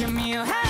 give me a hand.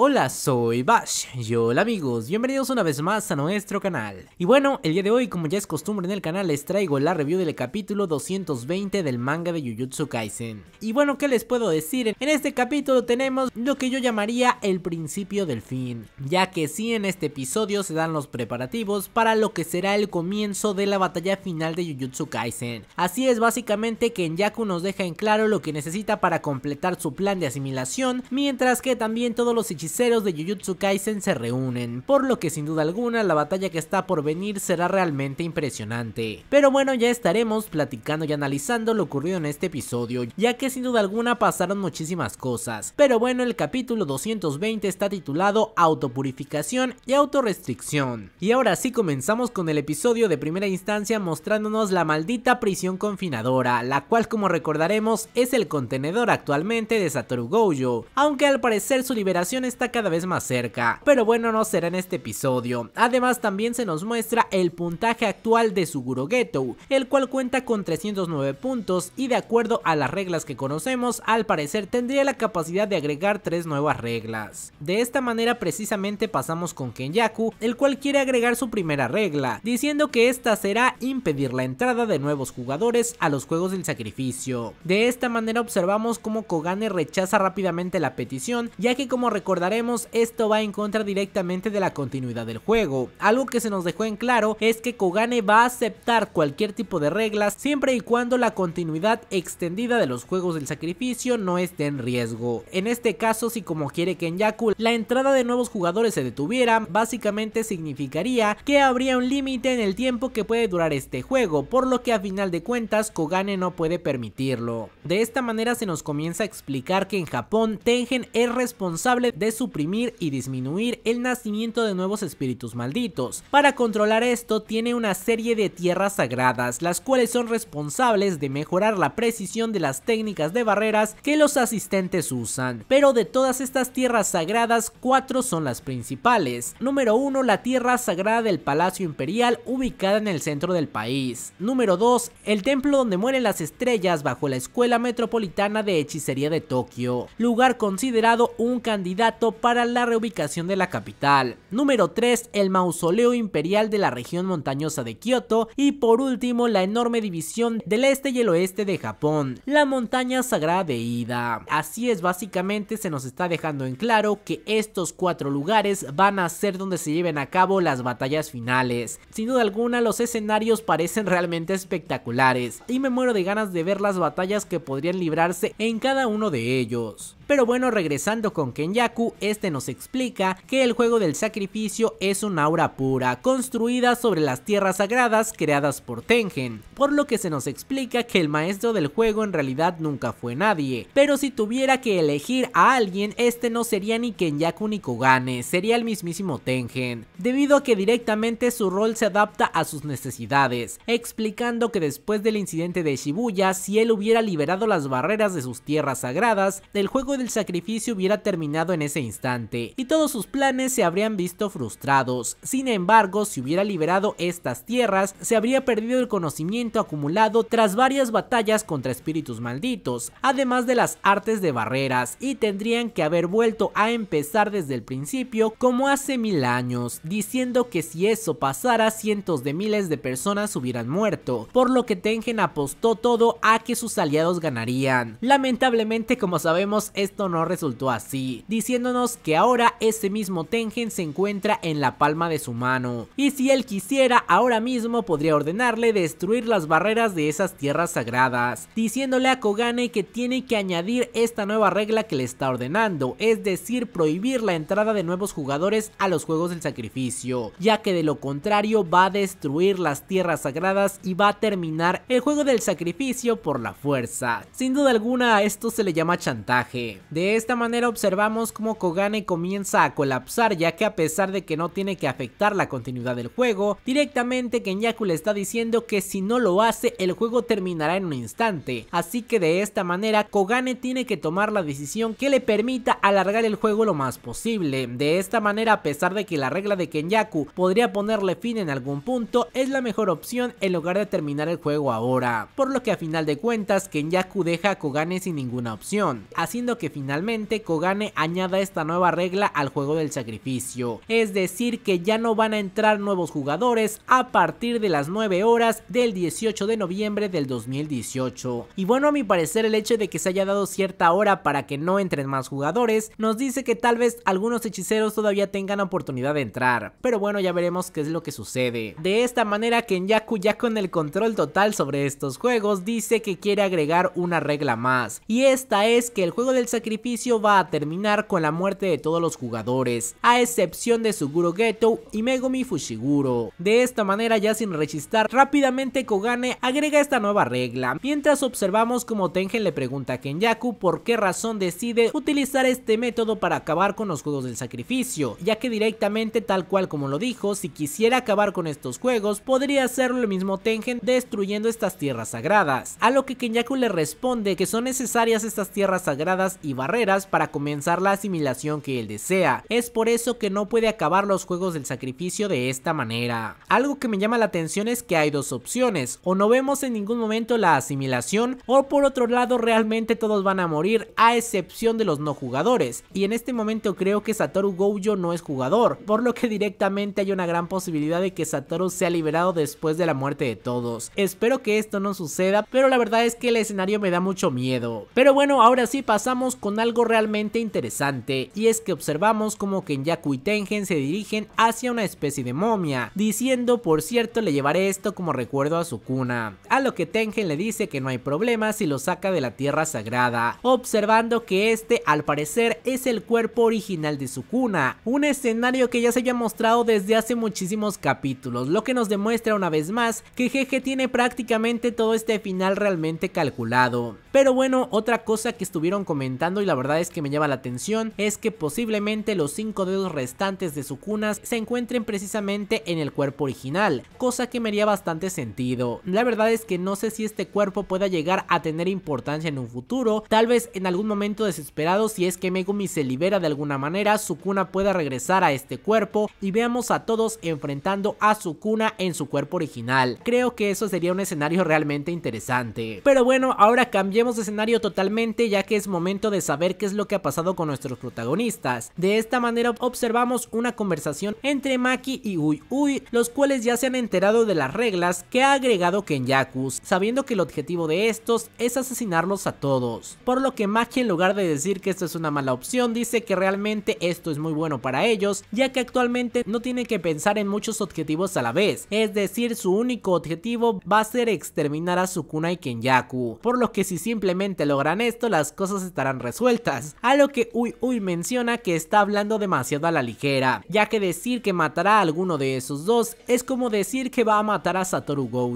Hola, soy Bash y hola amigos, bienvenidos una vez más a nuestro canal. Y bueno, el día de hoy, como ya es costumbre en el canal, les traigo la review del capítulo 220 del manga de Jujutsu Kaisen. Y bueno, ¿qué les puedo decir? En este capítulo tenemos lo que yo llamaría el principio del fin, ya que sí en este episodio se dan los preparativos para lo que será el comienzo de la batalla final de Jujutsu Kaisen. Así es básicamente que Enyaku nos deja en claro lo que necesita para completar su plan de asimilación, mientras que también todos los hechiceros de Jujutsu Kaisen se reúnen, por lo que sin duda alguna la batalla que está por venir será realmente impresionante. Pero bueno, ya estaremos platicando y analizando lo ocurrido en este episodio, ya que sin duda alguna pasaron muchísimas cosas. Pero bueno, el capítulo 220 está titulado Autopurificación y Autorestricción. Y ahora sí comenzamos con el episodio de primera instancia mostrándonos la maldita prisión confinadora, la cual como recordaremos es el contenedor actualmente de Satoru Gojo, aunque al parecer su liberación está cada vez más cerca, pero bueno no será en este episodio. Además también se nos muestra el puntaje actual de Suguro Ghetto, el cual cuenta con 309 puntos y de acuerdo a las reglas que conocemos, al parecer tendría la capacidad de agregar tres nuevas reglas. De esta manera precisamente pasamos con Kenyaku, el cual quiere agregar su primera regla, diciendo que esta será impedir la entrada de nuevos jugadores a los juegos del sacrificio. De esta manera observamos cómo Kogane rechaza rápidamente la petición, ya que como recordar esto va en contra directamente de la continuidad del juego. Algo que se nos dejó en claro es que Kogane va a aceptar cualquier tipo de reglas siempre y cuando la continuidad extendida de los juegos del sacrificio no esté en riesgo. En este caso, si como quiere Kenyaku, la entrada de nuevos jugadores se detuviera, básicamente significaría que habría un límite en el tiempo que puede durar este juego, por lo que a final de cuentas Kogane no puede permitirlo. De esta manera se nos comienza a explicar que en Japón Tengen es responsable de suprimir y disminuir el nacimiento de nuevos espíritus malditos. Para controlar esto tiene una serie de tierras sagradas, las cuales son responsables de mejorar la precisión de las técnicas de barreras que los asistentes usan. Pero de todas estas tierras sagradas, cuatro son las principales. Número 1, la tierra sagrada del Palacio Imperial ubicada en el centro del país. Número 2, el templo donde mueren las estrellas bajo la Escuela Metropolitana de Hechicería de Tokio, lugar considerado un candidato para la reubicación de la capital. Número 3. El mausoleo imperial de la región montañosa de Kioto. Y por último, la enorme división del este y el oeste de Japón. La montaña sagrada de Ida. Así es, básicamente se nos está dejando en claro que estos cuatro lugares van a ser donde se lleven a cabo las batallas finales. Sin duda alguna, los escenarios parecen realmente espectaculares. Y me muero de ganas de ver las batallas que podrían librarse en cada uno de ellos. Pero bueno, regresando con Kenyaku, este nos explica que el juego del sacrificio es una aura pura, construida sobre las tierras sagradas creadas por Tengen, por lo que se nos explica que el maestro del juego en realidad nunca fue nadie, pero si tuviera que elegir a alguien, este no sería ni Kenyaku ni Kogane, sería el mismísimo Tengen, debido a que directamente su rol se adapta a sus necesidades, explicando que después del incidente de Shibuya, si él hubiera liberado las barreras de sus tierras sagradas, el juego del sacrificio hubiera terminado en ese instante y todos sus planes se habrían visto frustrados. Sin embargo, si hubiera liberado estas tierras, se habría perdido el conocimiento acumulado tras varias batallas contra espíritus malditos, además de las artes de barreras, y tendrían que haber vuelto a empezar desde el principio como hace mil años, diciendo que si eso pasara cientos de miles de personas hubieran muerto, por lo que Tengen apostó todo a que sus aliados ganarían. Lamentablemente como sabemos es esto no resultó así, diciéndonos que ahora ese mismo Tengen se encuentra en la palma de su mano, y si él quisiera ahora mismo podría ordenarle destruir las barreras de esas tierras sagradas, diciéndole a Kogane que tiene que añadir esta nueva regla que le está ordenando, es decir prohibir la entrada de nuevos jugadores a los juegos del sacrificio, ya que de lo contrario va a destruir las tierras sagradas y va a terminar el juego del sacrificio por la fuerza. Sin duda alguna esto se le llama chantaje. De esta manera observamos cómo Kogane comienza a colapsar ya que a pesar de que no tiene que afectar la continuidad del juego, directamente Kenyaku le está diciendo que si no lo hace el juego terminará en un instante, así que de esta manera Kogane tiene que tomar la decisión que le permita alargar el juego lo más posible. De esta manera a pesar de que la regla de Kenyaku podría ponerle fin en algún punto, es la mejor opción en lugar de terminar el juego ahora, por lo que a final de cuentas Kenyaku deja a Kogane sin ninguna opción, haciendo que finalmente Kogane añada esta nueva regla al juego del sacrificio, es decir que ya no van a entrar nuevos jugadores a partir de las 9 horas del 18 de noviembre del 2018. Y bueno a mi parecer el hecho de que se haya dado cierta hora para que no entren más jugadores nos dice que tal vez algunos hechiceros todavía tengan oportunidad de entrar, pero bueno ya veremos qué es lo que sucede. De esta manera Kenyaku ya con el control total sobre estos juegos dice que quiere agregar una regla más y esta es que el juego del sacrificio va a terminar con la muerte de todos los jugadores, a excepción de Suguro Geto y Megumi Fushiguro. De esta manera ya sin rechistar, rápidamente Kogane agrega esta nueva regla, mientras observamos como Tengen le pregunta a Kenyaku por qué razón decide utilizar este método para acabar con los juegos del sacrificio, ya que directamente tal cual como lo dijo, si quisiera acabar con estos juegos, podría hacerlo lo mismo Tengen destruyendo estas tierras sagradas, a lo que Kenyaku le responde que son necesarias estas tierras sagradas y barreras para comenzar la asimilación que él desea. Es por eso que no puede acabar los juegos del sacrificio de esta manera. Algo que me llama la atención es que hay dos opciones, o no vemos en ningún momento la asimilación, o por otro lado realmente todos van a morir a excepción de los no jugadores, y en este momento creo que Satoru Gojo no es jugador, por lo que directamente hay una gran posibilidad de que Satoru sea liberado después de la muerte de todos. Espero que esto no suceda, pero la verdad es que el escenario me da mucho miedo. Pero bueno, ahora sí pasamos con algo realmente interesante y es que observamos como Kenyaku y Tengen se dirigen hacia una especie de momia, diciendo por cierto le llevaré esto como recuerdo a su cuna, a lo que Tengen le dice que no hay problema si lo saca de la tierra sagrada, observando que este al parecer es el cuerpo original de su cuna, un escenario que ya se había mostrado desde hace muchísimos capítulos, lo que nos demuestra una vez más que Jeje tiene prácticamente todo este final realmente calculado. Pero bueno, otra cosa que estuvieron comentando y la verdad es que me llama la atención es que posiblemente los cinco dedos restantes de su cuna se encuentren precisamente en el cuerpo original, cosa que me haría bastante sentido. La verdad es que no sé si este cuerpo pueda llegar a tener importancia en un futuro, tal vez en algún momento desesperado si es que Megumi se libera de alguna manera, Su cuna pueda regresar a este cuerpo y veamos a todos enfrentando a su cuna en su cuerpo original. Creo que eso sería un escenario realmente interesante. Pero bueno, ahora cambiemos de escenario totalmente ya que es momento de saber qué es lo que ha pasado con nuestros protagonistas. De esta manera observamos una conversación entre Maki y Uy Uy, los cuales ya se han enterado de las reglas que ha agregado Kenyakus sabiendo que el objetivo de estos es asesinarlos a todos. Por lo que Maki en lugar de decir que esto es una mala opción, dice que realmente esto es muy bueno para ellos, ya que actualmente no tiene que pensar en muchos objetivos a la vez, es decir, su único objetivo va a ser exterminar a Sukuna y Kenyaku, por lo que si simplemente logran esto, las cosas estarán resueltas, a lo que Uy Uy menciona que está hablando demasiado a la ligera, ya que decir que matará a alguno de esos dos es como decir que va a matar a Satoru Gojo.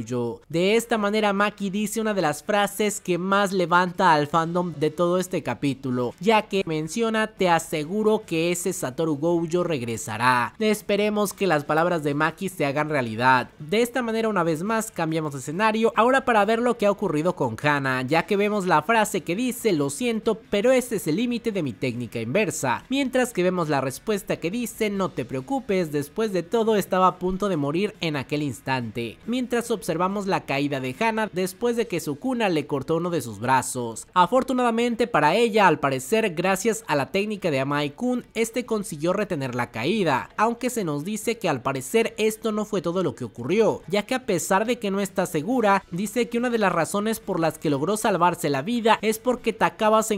De esta manera Maki dice una de las frases que más levanta al fandom de todo este capítulo, ya que menciona te aseguro que ese Satoru Gojo regresará. Esperemos que las palabras de Maki se hagan realidad. De esta manera una vez más cambiamos escenario, ahora para ver lo que ha ocurrido con Hana, ya que vemos la frase que dice lo siento pero este es el límite de mi técnica inversa. Mientras que vemos la respuesta que dice, no te preocupes, después de todo estaba a punto de morir en aquel instante. Mientras observamos la caída de Hana después de que su cuna le cortó uno de sus brazos. Afortunadamente para ella, al parecer, gracias a la técnica de Amai-kun, este consiguió retener la caída, aunque se nos dice que al parecer esto no fue todo lo que ocurrió, ya que a pesar de que no está segura, dice que una de las razones por las que logró salvarse la vida es porque Takaba se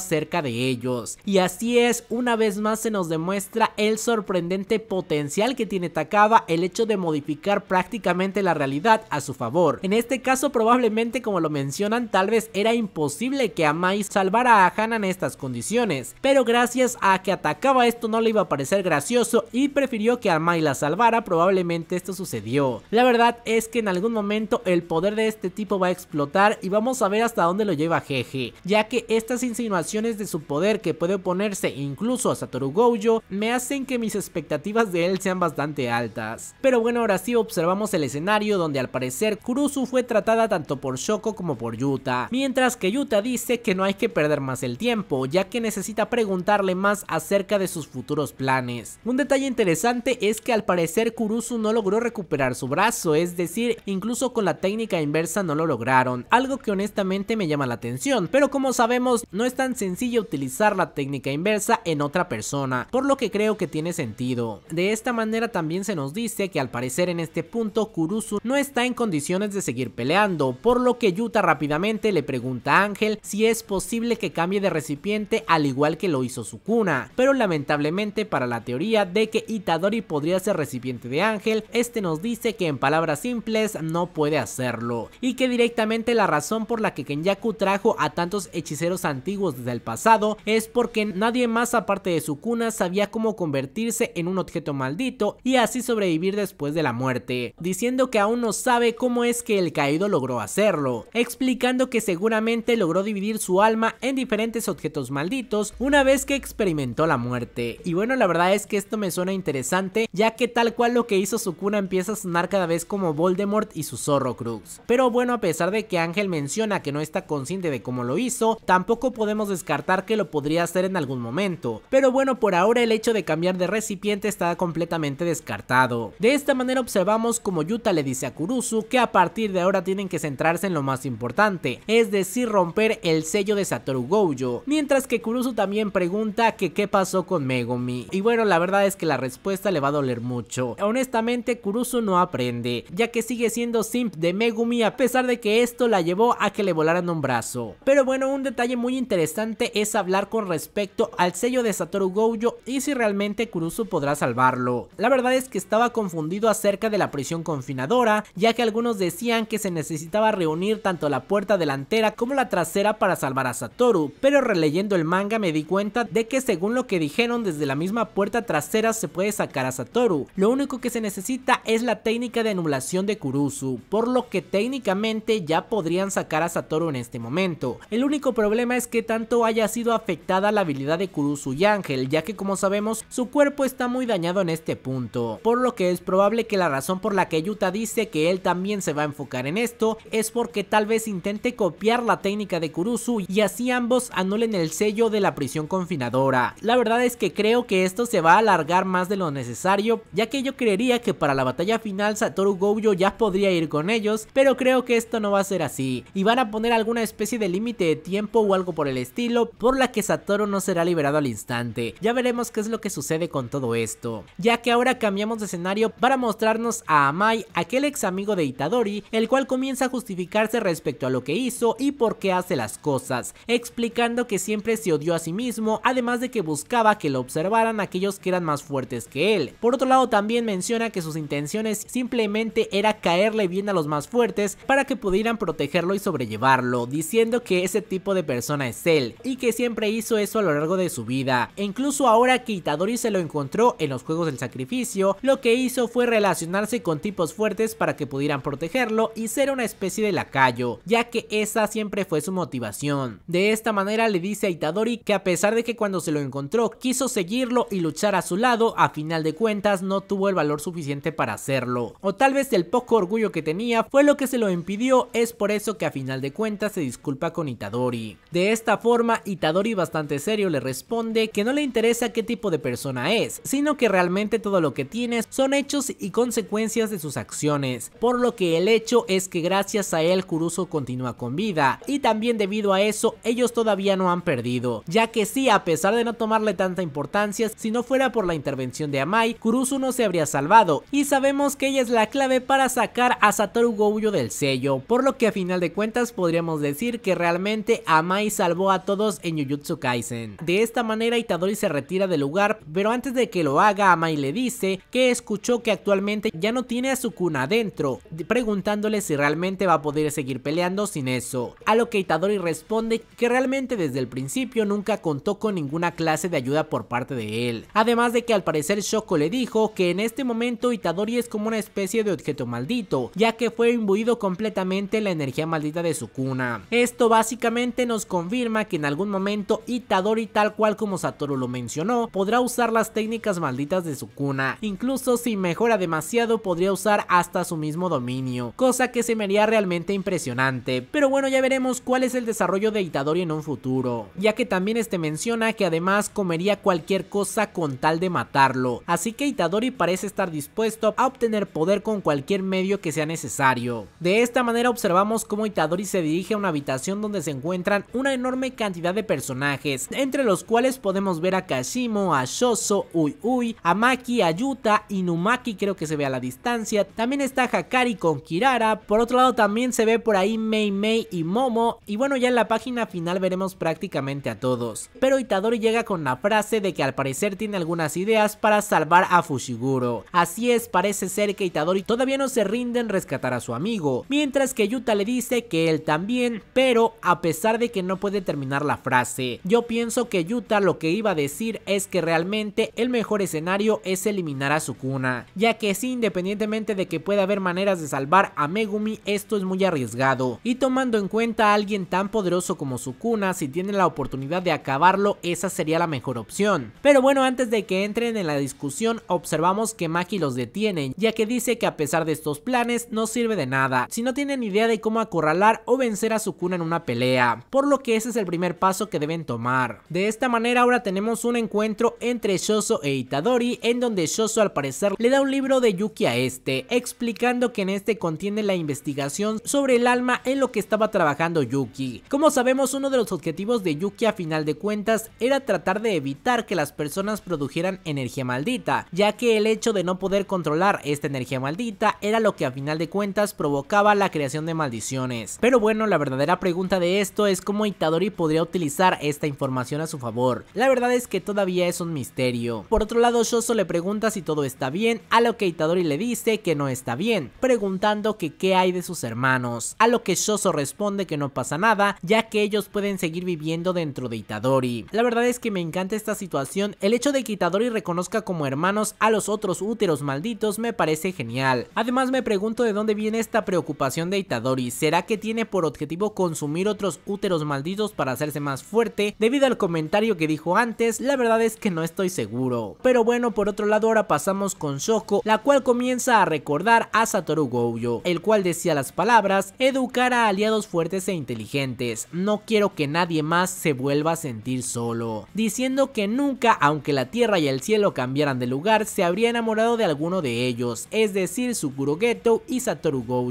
cerca de ellos. Y así es, una vez más se nos demuestra el sorprendente potencial que tiene Takaba el hecho de modificar prácticamente la realidad a su favor. En este caso probablemente como lo mencionan tal vez era imposible que Amai salvara a Hana en estas condiciones, pero gracias a que atacaba esto no le iba a parecer gracioso y prefirió que Amai la salvara, probablemente esto sucedió. La verdad es que en algún momento el poder de este tipo va a explotar y vamos a ver hasta dónde lo lleva Jeje, ya que estas de su poder que puede oponerse incluso a Satoru Gojo me hacen que mis expectativas de él sean bastante altas. Pero bueno, ahora sí observamos el escenario donde al parecer Kurusu fue tratada tanto por Shoko como por Yuta, mientras que Yuta dice que no hay que perder más el tiempo, ya que necesita preguntarle más acerca de sus futuros planes. Un detalle interesante es que al parecer Kurusu no logró recuperar su brazo, es decir, incluso con la técnica inversa no lo lograron, algo que honestamente me llama la atención, pero como sabemos, no no es tan sencillo utilizar la técnica inversa en otra persona, por lo que creo que tiene sentido. De esta manera también se nos dice que al parecer en este punto Kurusu no está en condiciones de seguir peleando, por lo que Yuta rápidamente le pregunta a Ángel si es posible que cambie de recipiente al igual que lo hizo Sukuna, pero lamentablemente para la teoría de que Itadori podría ser recipiente de Ángel, este nos dice que en palabras simples no puede hacerlo, y que directamente la razón por la que Kenyaku trajo a tantos hechiceros antiguos desde el pasado es porque nadie más aparte de su cuna sabía cómo convertirse en un objeto maldito y así sobrevivir después de la muerte, diciendo que aún no sabe cómo es que el caído logró hacerlo, explicando que seguramente logró dividir su alma en diferentes objetos malditos una vez que experimentó la muerte. Y bueno, la verdad es que esto me suena interesante, ya que tal cual lo que hizo su cuna empieza a sonar cada vez como Voldemort y su Zorro Crux. Pero bueno, a pesar de que Ángel menciona que no está consciente de cómo lo hizo, tampoco podemos descartar que lo podría hacer en algún momento, pero bueno por ahora el hecho de cambiar de recipiente está completamente descartado. De esta manera observamos como Yuta le dice a Kurusu que a partir de ahora tienen que centrarse en lo más importante, es decir romper el sello de Satoru Gojo, mientras que Kurusu también pregunta que qué pasó con Megumi, y bueno la verdad es que la respuesta le va a doler mucho. Honestamente Kurusu no aprende, ya que sigue siendo simp de Megumi a pesar de que esto la llevó a que le volaran un brazo. Pero bueno, un detalle muy interesante interesante es hablar con respecto al sello de Satoru Gojo y si realmente Kurusu podrá salvarlo. La verdad es que estaba confundido acerca de la prisión confinadora, ya que algunos decían que se necesitaba reunir tanto la puerta delantera como la trasera para salvar a Satoru, pero releyendo el manga me di cuenta de que según lo que dijeron desde la misma puerta trasera se puede sacar a Satoru, lo único que se necesita es la técnica de anulación de Kurusu, por lo que técnicamente ya podrían sacar a Satoru en este momento. El único problema es que tanto haya sido afectada la habilidad de Kurusu y Ángel, ya que como sabemos su cuerpo está muy dañado en este punto, por lo que es probable que la razón por la que Yuta dice que él también se va a enfocar en esto es porque tal vez intente copiar la técnica de Kurusu y así ambos anulen el sello de la prisión confinadora. La verdad es que creo que esto se va a alargar más de lo necesario, ya que yo creería que para la batalla final Satoru Gojo ya podría ir con ellos, pero creo que esto no va a ser así, y van a poner alguna especie de límite de tiempo o algo por el el estilo, por la que Satoru no será liberado al instante. Ya veremos qué es lo que sucede con todo esto, ya que ahora cambiamos de escenario para mostrarnos a Amai, aquel ex amigo de Itadori, el cual comienza a justificarse respecto a lo que hizo y por qué hace las cosas, explicando que siempre se odió a sí mismo, además de que buscaba que lo observaran aquellos que eran más fuertes que él. Por otro lado, también menciona que sus intenciones simplemente era caerle bien a los más fuertes para que pudieran protegerlo y sobrellevarlo, diciendo que ese tipo de persona es y que siempre hizo eso a lo largo de su vida. E incluso ahora que Itadori se lo encontró en los Juegos del Sacrificio, lo que hizo fue relacionarse con tipos fuertes para que pudieran protegerlo y ser una especie de lacayo, ya que esa siempre fue su motivación. De esta manera le dice a Itadori que a pesar de que cuando se lo encontró quiso seguirlo y luchar a su lado, a final de cuentas no tuvo el valor suficiente para hacerlo. O tal vez el poco orgullo que tenía fue lo que se lo impidió, es por eso que a final de cuentas se disculpa con Itadori. De esta esta forma, Itadori bastante serio le responde que no le interesa qué tipo de persona es, sino que realmente todo lo que tienes son hechos y consecuencias de sus acciones, por lo que el hecho es que gracias a él Kuruso continúa con vida, y también debido a eso ellos todavía no han perdido, ya que sí, a pesar de no tomarle tanta importancia, si no fuera por la intervención de Amai, Kurusu no se habría salvado, y sabemos que ella es la clave para sacar a Satoru Gojo del sello, por lo que a final de cuentas podríamos decir que realmente Amai salvó a todos en Jujutsu Kaisen. De esta manera Itadori se retira del lugar, pero antes de que lo haga, Amai le dice que escuchó que actualmente ya no tiene a su cuna adentro, preguntándole si realmente va a poder seguir peleando sin eso. A lo que Itadori responde que realmente desde el principio nunca contó con ninguna clase de ayuda por parte de él. Además de que al parecer Shoko le dijo que en este momento Itadori es como una especie de objeto maldito, ya que fue imbuido completamente la energía maldita de su cuna. Esto básicamente nos confirma que en algún momento Itadori tal cual como Satoru lo mencionó, podrá usar las técnicas malditas de su cuna incluso si mejora demasiado podría usar hasta su mismo dominio, cosa que se me haría realmente impresionante, pero bueno ya veremos cuál es el desarrollo de Itadori en un futuro, ya que también este menciona que además comería cualquier cosa con tal de matarlo, así que Itadori parece estar dispuesto a obtener poder con cualquier medio que sea necesario. De esta manera observamos cómo Itadori se dirige a una habitación donde se encuentran una enorme cantidad de personajes, entre los cuales podemos ver a Kashimo, a Shoso, Uy Uy, a Maki, a Yuta, Inumaki creo que se ve a la distancia, también está Hakari con Kirara, por otro lado también se ve por ahí Mei Mei y Momo, y bueno ya en la página final veremos prácticamente a todos. Pero Itadori llega con la frase de que al parecer tiene algunas ideas para salvar a Fushiguro, así es parece ser que Itadori todavía no se rinde en rescatar a su amigo, mientras que Yuta le dice que él también, pero a pesar de que no puede terminar la frase. Yo pienso que Yuta lo que iba a decir es que realmente el mejor escenario es eliminar a Sukuna, ya que sí, independientemente de que pueda haber maneras de salvar a Megumi, esto es muy arriesgado. Y tomando en cuenta a alguien tan poderoso como Sukuna, si tienen la oportunidad de acabarlo, esa sería la mejor opción. Pero bueno, antes de que entren en la discusión, observamos que Maki los detiene, ya que dice que a pesar de estos planes, no sirve de nada, si no tienen idea de cómo acorralar o vencer a Sukuna en una pelea, por lo que ese el primer paso que deben tomar. De esta manera ahora tenemos un encuentro entre Shoso e Itadori en donde Shoso al parecer le da un libro de Yuki a este, explicando que en este contiene la investigación sobre el alma en lo que estaba trabajando Yuki. Como sabemos uno de los objetivos de Yuki a final de cuentas era tratar de evitar que las personas produjeran energía maldita, ya que el hecho de no poder controlar esta energía maldita era lo que a final de cuentas provocaba la creación de maldiciones. Pero bueno, la verdadera pregunta de esto es cómo Itadori podría utilizar esta información a su favor. La verdad es que todavía es un misterio. Por otro lado, Shoso le pregunta si todo está bien, a lo que Itadori le dice que no está bien, preguntando que qué hay de sus hermanos, a lo que Shoso responde que no pasa nada, ya que ellos pueden seguir viviendo dentro de Itadori. La verdad es que me encanta esta situación, el hecho de que Itadori reconozca como hermanos a los otros úteros malditos me parece genial. Además me pregunto de dónde viene esta preocupación de Itadori, ¿será que tiene por objetivo consumir otros úteros malditos para hacerse más fuerte, debido al comentario que dijo antes, la verdad es que no estoy seguro. Pero bueno, por otro lado ahora pasamos con Shoko, la cual comienza a recordar a Satoru Gojo, el cual decía las palabras, educar a aliados fuertes e inteligentes, no quiero que nadie más se vuelva a sentir solo, diciendo que nunca, aunque la tierra y el cielo cambiaran de lugar, se habría enamorado de alguno de ellos, es decir, Suguro Geto y Satoru Gojo.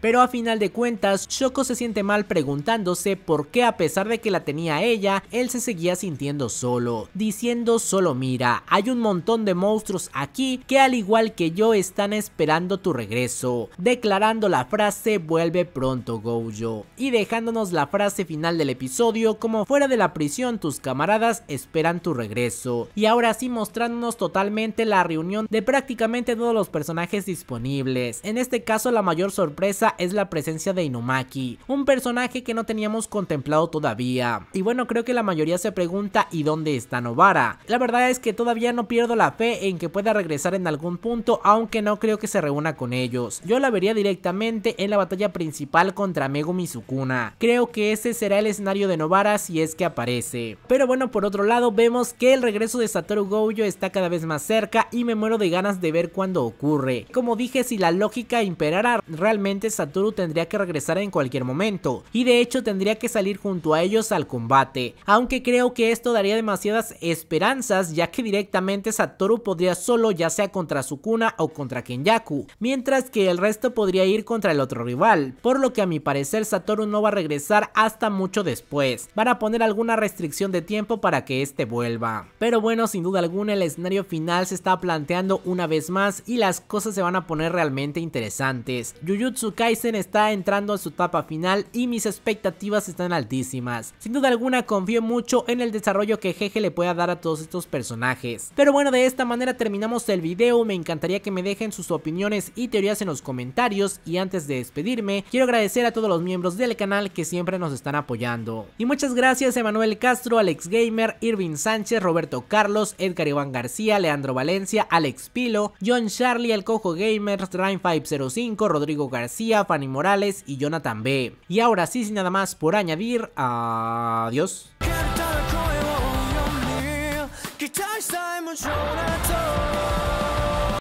Pero a final de cuentas, Shoko se siente mal preguntándose por qué a pesar de que la tenía ella, él se seguía sintiendo solo, diciendo solo mira, hay un montón de monstruos aquí que al igual que yo están esperando tu regreso, declarando la frase vuelve pronto Gojo, y dejándonos la frase final del episodio como fuera de la prisión tus camaradas esperan tu regreso, y ahora sí mostrándonos totalmente la reunión de prácticamente todos los personajes disponibles, en este caso la mayor sorpresa es la presencia de Inomaki un personaje que no teníamos contemplado todavía y bueno, creo que la mayoría se pregunta ¿y dónde está Novara? La verdad es que todavía no pierdo la fe en que pueda regresar en algún punto, aunque no creo que se reúna con ellos. Yo la vería directamente en la batalla principal contra Megumi Sukuna. Creo que ese será el escenario de Novara si es que aparece. Pero bueno, por otro lado, vemos que el regreso de Satoru Gojo está cada vez más cerca y me muero de ganas de ver cuándo ocurre. Como dije, si la lógica imperara, realmente Satoru tendría que regresar en cualquier momento. Y de hecho tendría que salir junto a ellos al combate, aunque creo que esto daría demasiadas esperanzas ya que directamente Satoru podría solo ya sea contra Sukuna o contra Kenyaku, mientras que el resto podría ir contra el otro rival, por lo que a mi parecer Satoru no va a regresar hasta mucho después, van a poner alguna restricción de tiempo para que este vuelva. Pero bueno, sin duda alguna el escenario final se está planteando una vez más y las cosas se van a poner realmente interesantes. Jujutsu Kaisen está entrando a su etapa final y mis expectativas están altísimas. Sin duda alguna confío mucho en el desarrollo que Jeje le pueda dar a todos estos personajes. Pero bueno, de esta manera terminamos el video, me encantaría que me dejen sus opiniones y teorías en los comentarios y antes de despedirme, quiero agradecer a todos los miembros del canal que siempre nos están apoyando. Y muchas gracias Emanuel Castro, Alex Gamer, Irving Sánchez, Roberto Carlos, Edgar Iván García, Leandro Valencia, Alex Pilo, John Charlie, El Cojo Gamer, Ryan505, Rodrigo García, Fanny Morales y Jonathan B. Y ahora sí, sin nada más por añadir, a ah, Adiós.